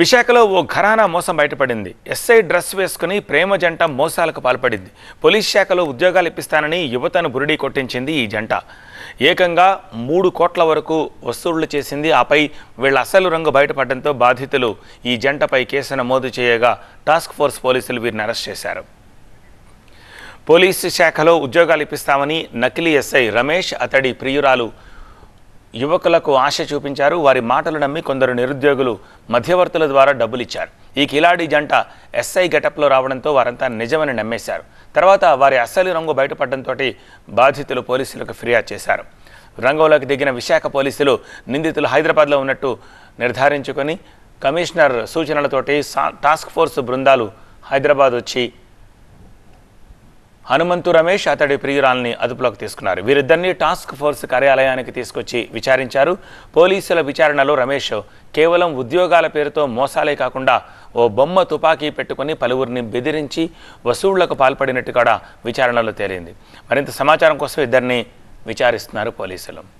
విశాఖలో ఓ ఘరానా మోసం బయటపడింది ఎస్ఐ డ్రెస్ వేసుకుని ప్రేమ జంట మోసాలకు పాల్పడింది పోలీస్ శాఖలో ఉద్యోగాలు ఇప్పిస్తానని యువతను బురిడి కొట్టించింది ఈ జంట ఏకంగా మూడు కోట్ల వరకు వసూళ్లు చేసింది ఆపై వీళ్ళ అసలు రంగు బయటపడడంతో బాధితులు ఈ జంటపై కేసు నమోదు చేయగా టాస్క్ ఫోర్స్ పోలీసులు వీరిని అరెస్ట్ చేశారు పోలీసు శాఖలో ఉద్యోగాలు ఇప్పిస్తామని నకిలీ ఎస్ఐ రమేష్ అతడి ప్రియురాలు యువకులకు ఆశ చూపించారు వారి మాటలు నమ్మి కొందరు నిరుద్యోగులు మధ్యవర్తుల ద్వారా డబ్బులిచ్చారు ఈ కిలాడి జంట ఎస్ఐ గెటప్లో రావడంతో వారంతా నిజమని నమ్మేశారు తర్వాత వారి అసలు రంగు బయటపడడంతో బాధితులు పోలీసులకు ఫిర్యాదు చేశారు రంగంలోకి దిగిన విశాఖ పోలీసులు నిందితులు హైదరాబాద్లో ఉన్నట్టు నిర్ధారించుకొని కమిషనర్ సూచనలతోటి టాస్క్ ఫోర్స్ బృందాలు హైదరాబాద్ వచ్చి హనుమంతు రమేష్ అతడి ప్రియురాలని అదుపులోకి తీసుకున్నారు వీరిద్దరినీ టాస్క్ ఫోర్స్ కార్యాలయానికి తీసుకొచ్చి విచారించారు పోలీసుల విచారణలో రమేష్ కేవలం ఉద్యోగాల పేరుతో మోసాలే కాకుండా ఓ బొమ్మ తుపాకీ పెట్టుకుని పలువురిని బెదిరించి వసూళ్లకు పాల్పడినట్టు కూడా విచారణలో తేలింది మరింత సమాచారం కోసం ఇద్దరిని విచారిస్తున్నారు పోలీసులు